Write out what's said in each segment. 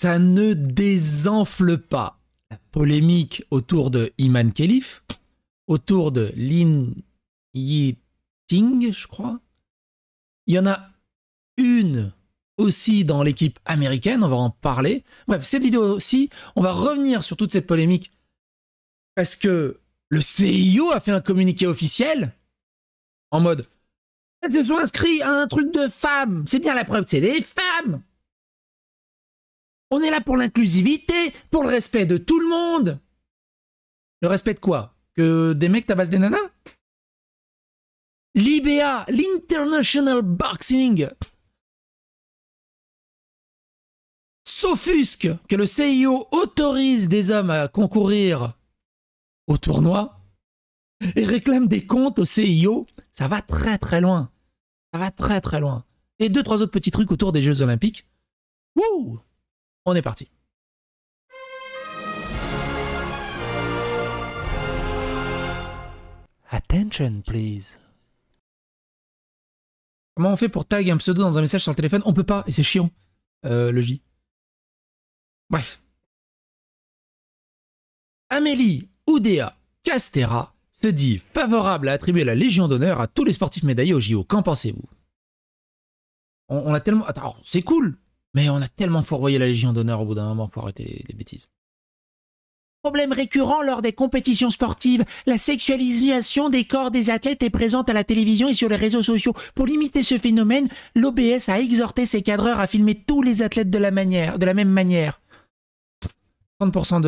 ça ne désenfle pas la polémique autour de Iman Khalif, autour de Lin Yiting, je crois. Il y en a une aussi dans l'équipe américaine, on va en parler. Bref, cette vidéo aussi, on va revenir sur toute cette polémique parce que le CIO a fait un communiqué officiel en mode Elles se sont inscrites à un truc de femmes, c'est bien la preuve, c'est des femmes on est là pour l'inclusivité, pour le respect de tout le monde. Le respect de quoi Que des mecs tabassent des nanas L'IBA, l'International Boxing, s'offusque que le CIO autorise des hommes à concourir au tournoi et réclame des comptes au CIO, ça va très très loin. Ça va très très loin. Et deux, trois autres petits trucs autour des Jeux Olympiques. Wouh on est parti. Attention, please. Comment on fait pour tag un pseudo dans un message sur le téléphone On peut pas, et c'est chiant, euh, le J. Bref. Amélie Oudéa Castera se dit favorable à attribuer la Légion d'honneur à tous les sportifs médaillés au JO. Qu'en pensez-vous on, a tellement... Attends, c'est cool mais on a tellement fourvoyé la Légion d'honneur au bout d'un moment pour arrêter les bêtises. Problème récurrent lors des compétitions sportives, la sexualisation des corps des athlètes est présente à la télévision et sur les réseaux sociaux. Pour limiter ce phénomène, l'OBS a exhorté ses cadreurs à filmer tous les athlètes de la, manière, de la même manière. 30%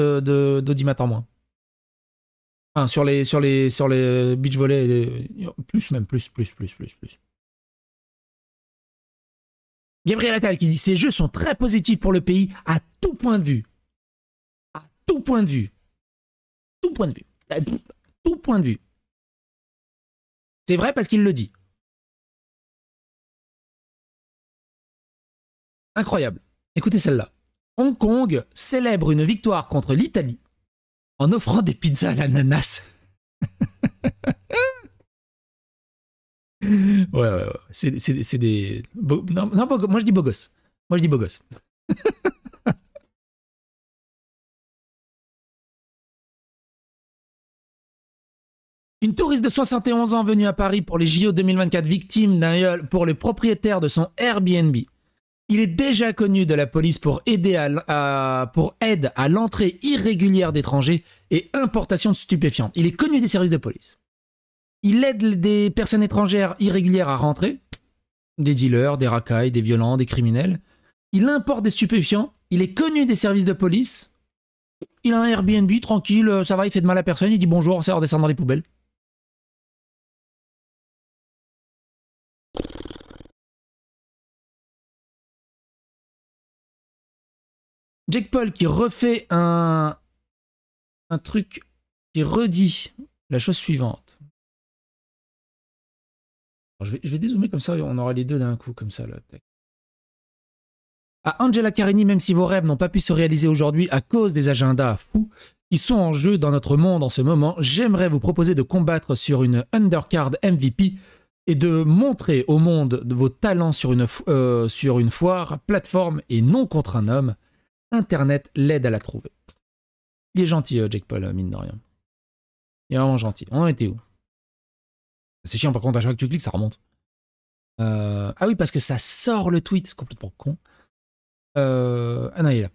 d'audimat de, en moins. sur les, sur les, sur les beach volley, euh, plus même, plus, plus, plus, plus, plus. Gabriel Attal qui dit ces jeux sont très positifs pour le pays à tout point de vue. À tout point de vue. Tout point de vue. Euh, tout point de vue. C'est vrai parce qu'il le dit. Incroyable. Écoutez celle-là. Hong Kong célèbre une victoire contre l'Italie en offrant des pizzas à l'ananas. ouais, ouais, ouais. C'est des. Non, moi je dis beau Moi je dis beau Une touriste de 71 ans venue à Paris pour les JO 2024, victime d'un pour le propriétaire de son Airbnb. Il est déjà connu de la police pour, aider pour aide à l'entrée irrégulière d'étrangers et importation de stupéfiants. Il est connu des services de police. Il aide des personnes étrangères irrégulières à rentrer, des dealers, des racailles, des violents, des criminels. Il importe des stupéfiants, il est connu des services de police. Il a un Airbnb tranquille, euh, ça va, il fait de mal à personne, il dit bonjour, ça redescendre dans les poubelles. Jack Paul qui refait un, un truc qui redit la chose suivante je, vais, dézoomer comme ça, on aura les deux d'un coup, comme ça. Là. À ah, Angela Carini, même si vos rêves n'ont pas pu se réaliser aujourd'hui à cause des agendas fous qui sont en jeu dans notre monde en ce moment, j'aimerais vous proposer de combattre sur une undercard MVP et de montrer au monde vos talents sur une, euh, sur une foire, plateforme et non contre un homme. Internet l'aide à la trouver. Il est gentil, euh, Jake Paul, euh, mine de rien. Il est vraiment gentil. On était où c'est chiant, par contre, à chaque fois que tu cliques, ça remonte. Euh, ah oui, parce que ça sort le tweet, c'est complètement con. Euh, ah non, il est là.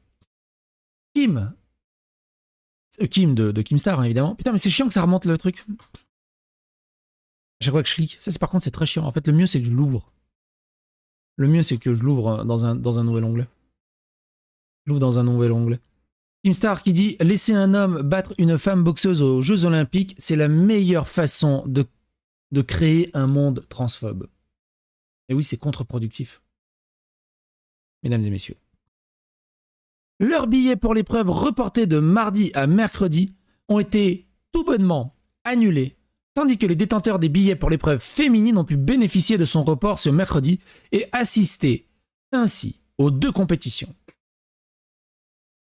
Kim euh, Kim de, Kimstar, hein, évidemment. Putain, mais c'est chiant que ça remonte le truc. À chaque fois que je clique. Ça, par contre, c'est très chiant. En fait, le mieux, c'est que je l'ouvre. Le mieux, c'est que je l'ouvre dans un, dans un nouvel onglet. Je l'ouvre dans un nouvel onglet. Kimstar qui dit Laisser un homme battre une femme boxeuse aux Jeux Olympiques, c'est la meilleure façon de de créer un monde transphobe. Et oui, c'est contre-productif. Mesdames et messieurs. Leurs billets pour l'épreuve reportés de mardi à mercredi ont été tout bonnement annulés, tandis que les détenteurs des billets pour l'épreuve féminine ont pu bénéficier de son report ce mercredi et assister ainsi aux deux compétitions.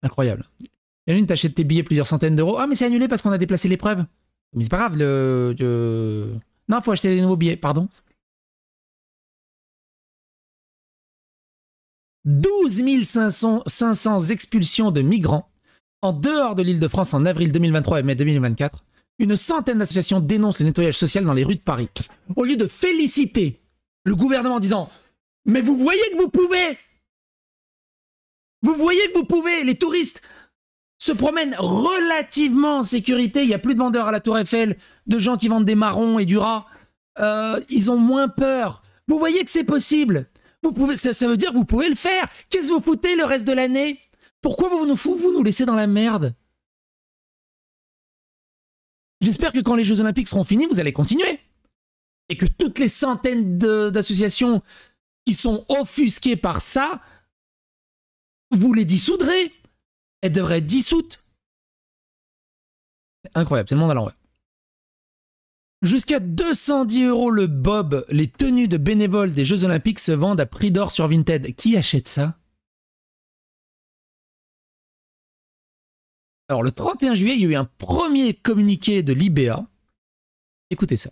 Incroyable. Imagine, t'achètes tes billets plusieurs centaines d'euros. Ah, mais c'est annulé parce qu'on a déplacé l'épreuve. Mais c'est pas grave, le... Non, faut acheter des nouveaux billets, pardon. 12 500 expulsions de migrants en dehors de l'île de France en avril 2023 et mai 2024. Une centaine d'associations dénoncent le nettoyage social dans les rues de Paris. Au lieu de féliciter le gouvernement en disant Mais vous voyez que vous pouvez Vous voyez que vous pouvez Les touristes se promènent relativement en sécurité. Il n'y a plus de vendeurs à la Tour Eiffel, de gens qui vendent des marrons et du rat. Euh, ils ont moins peur. Vous voyez que c'est possible. Vous pouvez, ça, veut dire que vous pouvez le faire. Qu'est-ce que vous foutez le reste de l'année Pourquoi vous nous, vous nous laissez dans la merde J'espère que quand les Jeux Olympiques seront finis, vous allez continuer. Et que toutes les centaines d'associations qui sont offusquées par ça, vous les dissoudrez elle devrait être dissoute. C'est incroyable, c'est le monde à l'envers. Jusqu'à 210 euros le bob, les tenues de bénévoles des Jeux Olympiques se vendent à prix d'or sur Vinted. Qui achète ça Alors le 31 juillet, il y a eu un premier communiqué de l'IBA. E Écoutez ça.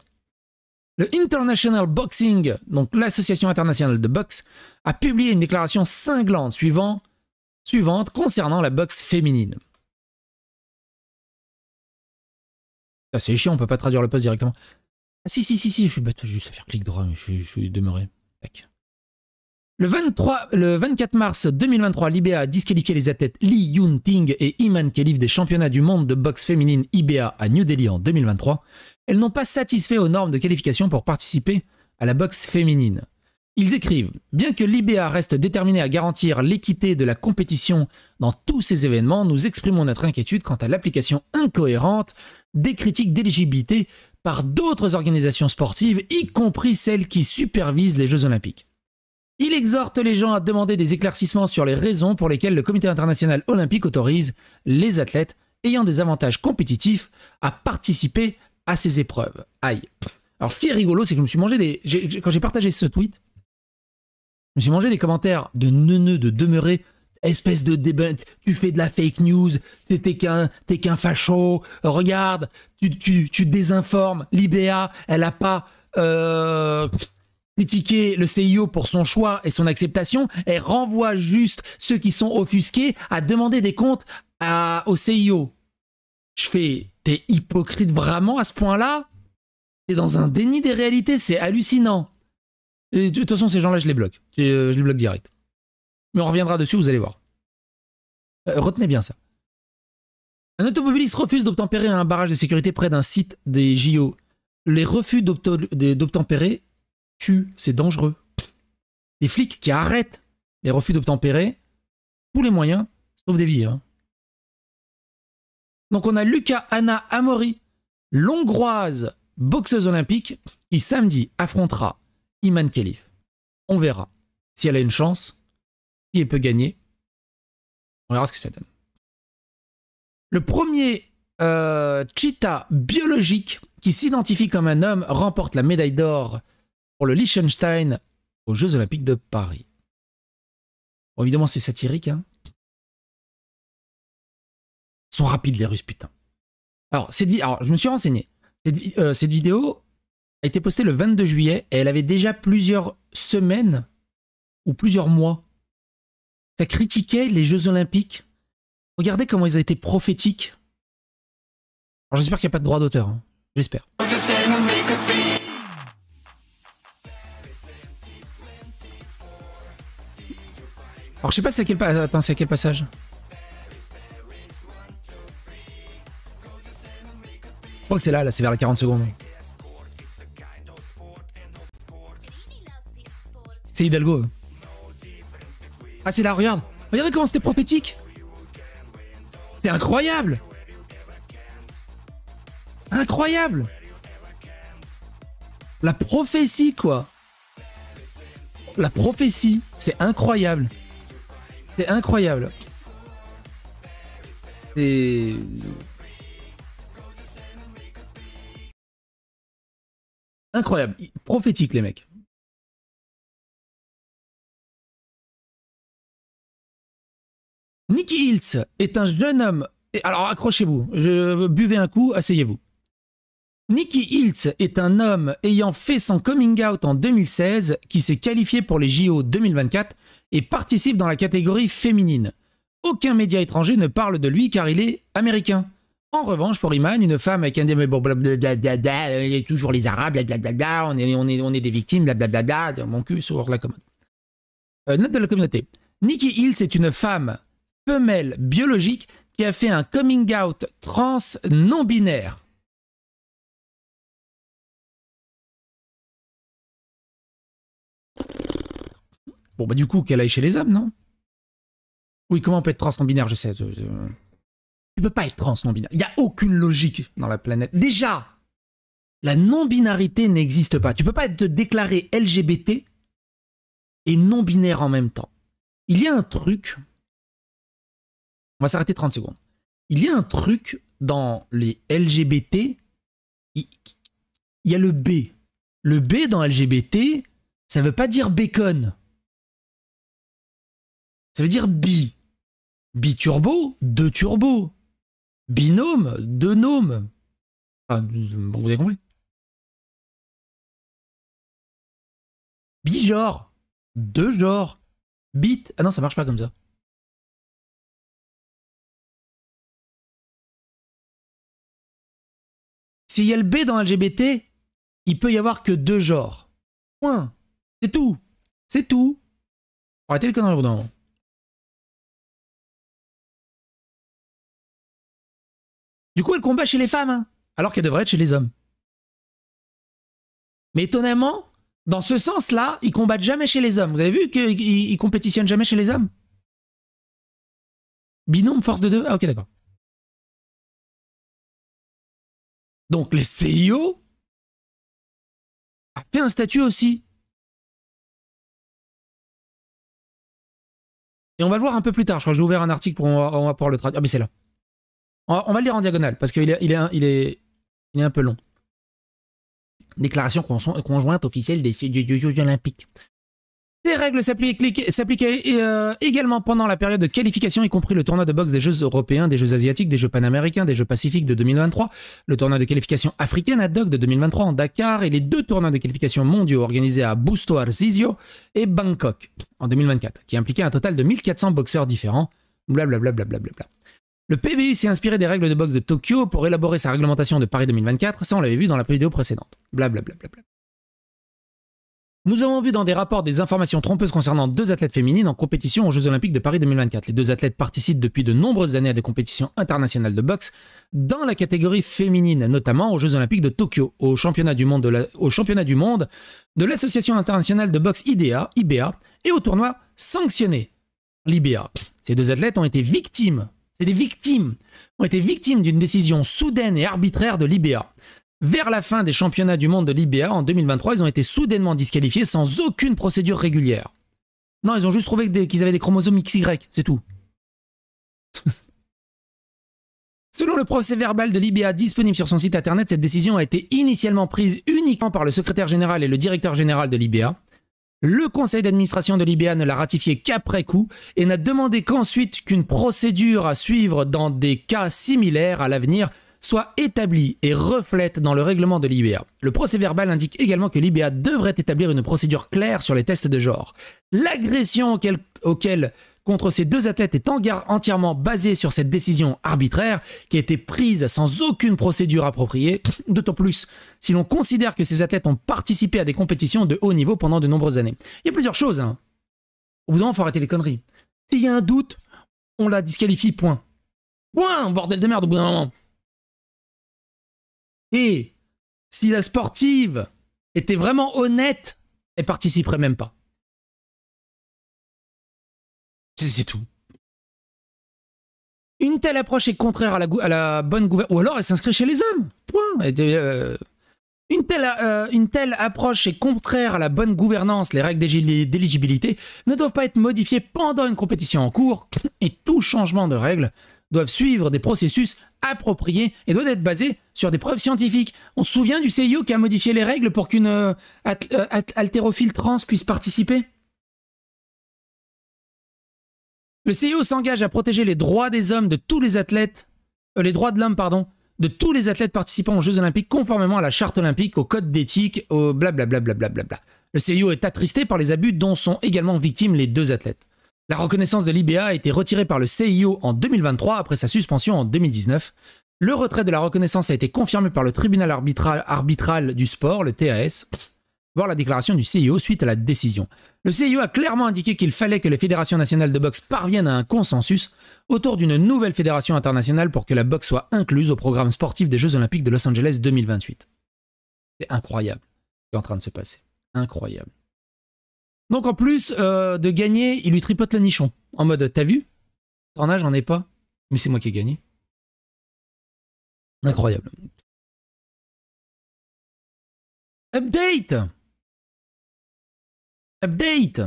Le International Boxing, donc l'association internationale de boxe, a publié une déclaration cinglante suivant suivante concernant la boxe féminine. Ah, c'est chiant, on peut pas traduire le poste directement. Ah, si, si, si, si, je vais juste faire clic droit, je, je suis demeuré. Le, 24 mars 2023, l'IBA a disqualifié les athlètes Li Yun-Ting et Iman Khalif des championnats du monde de boxe féminine IBA à New Delhi en 2023. Elles n'ont pas satisfait aux normes de qualification pour participer à la boxe féminine. Ils écrivent Bien que l'IBA reste déterminé à garantir l'équité de la compétition dans tous ces événements, nous exprimons notre inquiétude quant à l'application incohérente des critiques d'éligibilité par d'autres organisations sportives, y compris celles qui supervisent les Jeux Olympiques. Il exhorte les gens à demander des éclaircissements sur les raisons pour lesquelles le Comité international olympique autorise les athlètes ayant des avantages compétitifs à participer à ces épreuves. Aïe. Alors ce qui est rigolo, c'est que je me suis mangé des... Quand j'ai partagé ce tweet, je me suis mangé des commentaires de neuneux, de demeurer, espèce de débat, tu fais de la fake news, t'es qu'un qu'un facho, regarde, tu, tu, désinformes, l'IBA, elle a pas euh, critiqué le CIO pour son choix et son acceptation, elle renvoie juste ceux qui sont offusqués à demander des comptes au CIO. Je fais, t'es hypocrite vraiment à ce point-là T'es dans un déni des réalités, c'est hallucinant de toute façon, ces gens-là, je les bloque. Euh, je, les bloque direct. Mais on reviendra dessus, vous allez voir. Euh, retenez bien ça. Un automobiliste refuse d'obtempérer un barrage de sécurité près d'un site des JO. Les refus d'obtempérer tuent, c'est dangereux. Des flics qui arrêtent les refus d'obtempérer, tous les moyens, sauf des vies. Hein. Donc on a Luca Anna Amori, l'hongroise boxeuse olympique, qui samedi affrontera Iman Khalif. On verra. Si elle a une chance, si elle peut gagner, on verra ce que ça donne. Le premier euh, cheetah biologique qui s'identifie comme un homme remporte la médaille d'or pour le Liechtenstein aux Jeux Olympiques de Paris. évidemment, c'est satirique. Hein Ils sont rapides, les Russes, putain. Alors, cette alors je me suis renseigné. cette euh, vidéo, a été postée le 22 juillet et elle avait déjà plusieurs semaines ou plusieurs mois. Ça critiquait les Jeux Olympiques. Regardez comment ils ont été prophétiques. Alors j'espère qu'il n'y a pas de droit d'auteur. Hein. J'espère. Alors je sais pas c'est à quel, passage. Je crois que c'est là, là, c'est vers les 40 secondes. C'est Hidalgo. Ah, c'est là, regarde. Regardez comment c'était prophétique. C'est incroyable. Incroyable. La prophétie, quoi. La prophétie, c'est incroyable. C'est incroyable. C'est... Incroyable. Prophétique, les mecs. Nicky Hiltz est un jeune homme. Alors accrochez-vous, buvez un coup, asseyez-vous. Nicky Hiltz est un homme ayant fait son coming out en 2016 qui s'est qualifié pour les JO 2024 et participe dans la catégorie féminine. Aucun média étranger ne parle de lui car il est américain. En revanche, pour Iman, une femme avec un des... il y a toujours les Arabes, blablabla, on est, on est, on est des victimes, blablabla, mon cul sur la commode. note de la communauté. Nikki Hills est une femme femelle biologique qui a fait un coming out trans non binaire. Bon bah du coup qu'elle aille chez les hommes, non Oui, comment on peut être trans non binaire, je sais. Tu peux pas être trans non binaire. Il y a aucune logique dans la planète. Déjà, la non-binarité n'existe pas. Tu peux pas être déclarer LGBT et non binaire en même temps. Il y a un truc on va s'arrêter 30 secondes. Il y a un truc dans les LGBT, il y a le B. Le B dans LGBT, ça veut pas dire bacon. Ça veut dire bi. Biturbo, deux turbo. Binôme, deux nôme. Enfin, vous avez compris. Bi-genre, deux genres. Bit. Ah non, ça marche pas comme ça. S'il y a le B dans LGBT, il peut y avoir que deux genres. Point. C'est tout. C'est tout. Arrêtez le connerie Du coup, elle combat chez les femmes, hein, alors qu'elle devrait être chez les hommes. Mais étonnamment, dans ce sens-là, ils combattent jamais chez les hommes. Vous avez vu qu'ils compétitionnent jamais chez les hommes Binôme, force de deux Ah ok, d'accord. donc les CIO, a fait un statut aussi. Et on va le voir un peu plus tard. Je crois que j'ai ouvert un article pour on va, pouvoir le traduire. Ah, mais c'est là. On va, le lire en diagonale parce qu'il est, un peu long. Déclaration conjointe officielle des Jeux Olympiques. Ces règles s'appliquaient euh, également pendant la période de qualification, y compris le tournoi de boxe des Jeux européens, des Jeux asiatiques, des Jeux panaméricains, des Jeux pacifiques de 2023, le tournoi de qualification africaine ad hoc de 2023 en Dakar et les deux tournois de qualification mondiaux organisés à Busto Arzizio et Bangkok en 2024, qui impliquaient un total de 1400 boxeurs différents. Blablabla. Bla bla bla le PBU s'est inspiré des règles de boxe de Tokyo pour élaborer sa réglementation de Paris 2024, ça on l'avait vu dans la vidéo précédente. Blablabla. Nous avons vu dans des rapports des informations trompeuses concernant deux athlètes féminines en compétition aux Jeux Olympiques de Paris 2024. Les deux athlètes participent depuis de nombreuses années à des compétitions internationales de boxe dans la catégorie féminine, notamment aux Jeux Olympiques de Tokyo, au championnat du monde de l'Association internationale de boxe IBA et au tournoi sanctionné, l'IBA. Ces deux athlètes ont été victimes, c'est des victimes, ont été victimes d'une décision soudaine et arbitraire de l'IBA. Vers la fin des championnats du monde de l'IBA en 2023, ils ont été soudainement disqualifiés sans aucune procédure régulière. Non, ils ont juste trouvé qu'ils avaient des chromosomes XY, c'est tout. Selon le procès verbal de l'IBA disponible sur son site internet, cette décision a été initialement prise uniquement par le secrétaire général et le directeur général de l'IBA. Le conseil d'administration de l'IBA ne l'a ratifié qu'après coup et n'a demandé qu'ensuite qu'une procédure à suivre dans des cas similaires à l'avenir soit établie et reflète dans le règlement de l'IBA. Le procès-verbal indique également que l'IBA devrait établir une procédure claire sur les tests de genre. L'agression auquel, contre ces deux athlètes est entièrement basée sur cette décision arbitraire qui a été prise sans aucune procédure appropriée, d'autant plus si l'on considère que ces athlètes ont participé à des compétitions de haut niveau pendant de nombreuses années. Il y a plusieurs choses. Hein. Au bout d'un moment, il faut arrêter les conneries. S'il y a un doute, on la disqualifie, point. Point, bordel de merde, au bout d'un moment. Et si la sportive était vraiment honnête, elle participerait même pas. C'est tout. Une telle approche est contraire à la, à la bonne gouvernance. Ou alors elle s'inscrit chez les hommes. Point. Euh, une, telle, euh, une telle, approche est contraire à la bonne gouvernance. Les règles d'éligibilité ne doivent pas être modifiées pendant une compétition en cours et tout changement de règles doivent suivre des processus appropriés et doivent être basés sur des preuves scientifiques. On se souvient du CIO qui a modifié les règles pour qu'une euh, euh, haltérophile trans puisse participer Le CIO s'engage à protéger les droits des hommes de tous les athlètes, euh, les droits de l'homme, pardon, de tous les athlètes participant aux Jeux Olympiques conformément à la charte olympique, au code d'éthique, au blablabla. le CIO est attristé par les abus dont sont également victimes les deux athlètes. La reconnaissance de l'IBA a été retirée par le CIO en 2023 après sa suspension en 2019. Le retrait de la reconnaissance a été confirmé par le tribunal arbitral, du sport, le TAS, voir la déclaration du CIO suite à la décision. Le CIO a clairement indiqué qu'il fallait que les fédérations nationales de boxe parviennent à un consensus autour d'une nouvelle fédération internationale pour que la boxe soit incluse au programme sportif des Jeux Olympiques de Los Angeles 2028. C'est incroyable ce qui est en train de se passer. Incroyable. Donc en plus euh, de gagner, il lui tripote le nichon. En mode, t'as vu T'en as, j'en ai pas. Mais c'est moi qui ai gagné. Incroyable. Update Update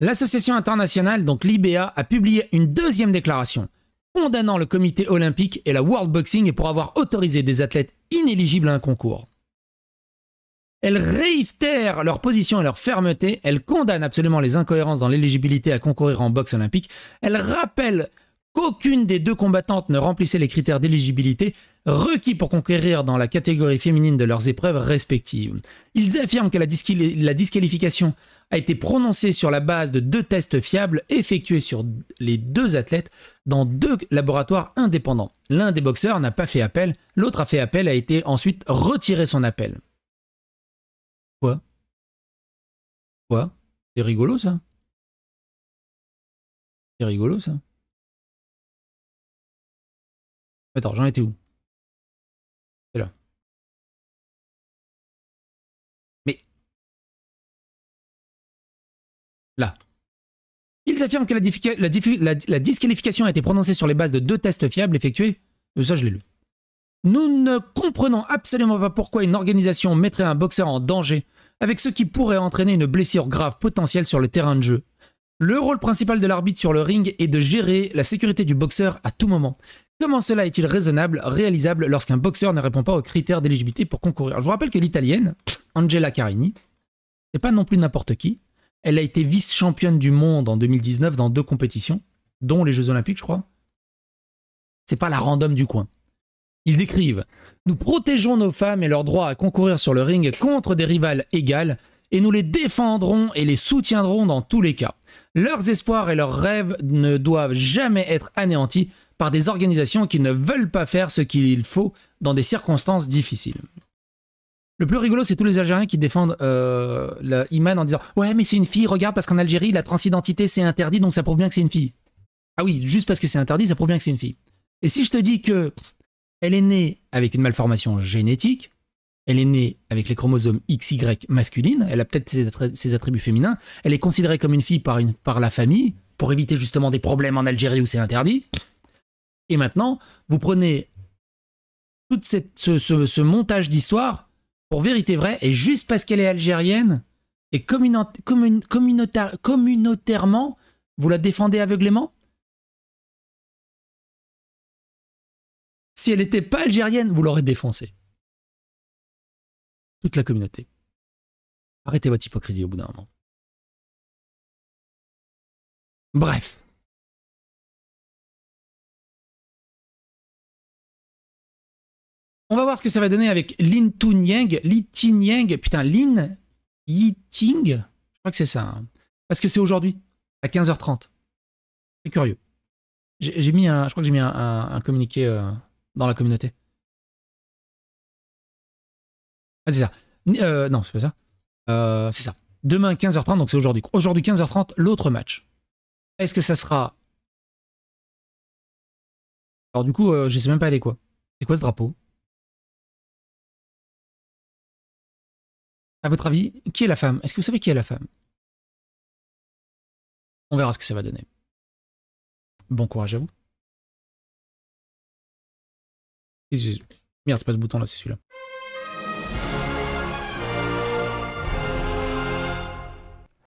L'association internationale, donc l'IBA, a publié une deuxième déclaration condamnant le comité olympique et la World Boxing pour avoir autorisé des athlètes inéligibles à un concours. Elles réitèrent leur position et leur fermeté. Elles condamnent absolument les incohérences dans l'éligibilité à concourir en boxe olympique. Elles rappellent qu'aucune des deux combattantes ne remplissait les critères d'éligibilité requis pour conquérir dans la catégorie féminine de leurs épreuves respectives. Ils affirment que la, la disqualification a été prononcée sur la base de deux tests fiables effectués sur les deux athlètes dans deux laboratoires indépendants. L'un des boxeurs n'a pas fait appel, l'autre a fait appel et a été ensuite retiré son appel. C'est rigolo ça C'est rigolo ça Attends, j'en étais où C'est là. Mais. Là. Ils affirment que la, la, disqualification a été prononcée sur les bases de deux tests fiables effectués. Euh, ça, je l'ai lu. Nous ne comprenons absolument pas pourquoi une organisation mettrait un boxeur en danger avec ce qui pourrait entraîner une blessure grave potentielle sur le terrain de jeu. Le rôle principal de l'arbitre sur le ring est de gérer la sécurité du boxeur à tout moment. Comment cela est-il raisonnable, réalisable, lorsqu'un boxeur ne répond pas aux critères d'éligibilité pour concourir Je vous rappelle que l'italienne, Angela Carini, n'est pas non plus n'importe qui. Elle a été vice-championne du monde en 2019 dans deux compétitions, dont les Jeux Olympiques, je crois. C'est pas la random du coin. Ils écrivent Nous protégeons nos femmes et leurs droits à concourir sur le ring contre des rivales égales, et nous les défendrons et les soutiendrons dans tous les cas. Leurs espoirs et leurs rêves ne doivent jamais être anéantis par des organisations qui ne veulent pas faire ce qu'il faut dans des circonstances difficiles. Le plus rigolo, c'est tous les Algériens qui défendent euh, Iman en disant Ouais, mais c'est une fille, regarde, parce qu'en Algérie, la transidentité, c'est interdit, donc ça prouve bien que c'est une fille. Ah oui, juste parce que c'est interdit, ça prouve bien que c'est une fille. Et si je te dis que elle est née avec une malformation génétique, elle est née avec les chromosomes XY masculines, elle a peut-être ses, attributs féminins, elle est considérée comme une fille par, la famille, pour éviter justement des problèmes en Algérie où c'est interdit. Et maintenant, vous prenez tout ce, montage d'histoire pour vérité vraie, et juste parce qu'elle est algérienne, et communautairement, vous la défendez aveuglément Si elle n'était pas algérienne, vous l'aurez défoncée. Toute la communauté. Arrêtez votre hypocrisie au bout d'un moment. Bref. On va voir ce que ça va donner avec Lin Tun Yang, Li Tin Yang, putain, Lin Yi Ting je crois que c'est ça. Hein. Parce que c'est aujourd'hui, à 15h30. C'est curieux. J'ai mis un, je crois que j'ai mis un, communiqué euh, dans la communauté. Ah, c'est ça. Euh, non, c'est pas ça. Euh, c'est ça. Demain, 15h30, donc c'est aujourd'hui. Aujourd'hui, 15h30, l'autre match. Est-ce que ça sera. Alors, du coup, euh, je sais même pas aller quoi. C'est quoi ce drapeau À votre avis, qui est la femme Est-ce que vous savez qui est la femme On verra ce que ça va donner. Bon courage à vous. Merde, c'est pas ce bouton là, c'est celui-là.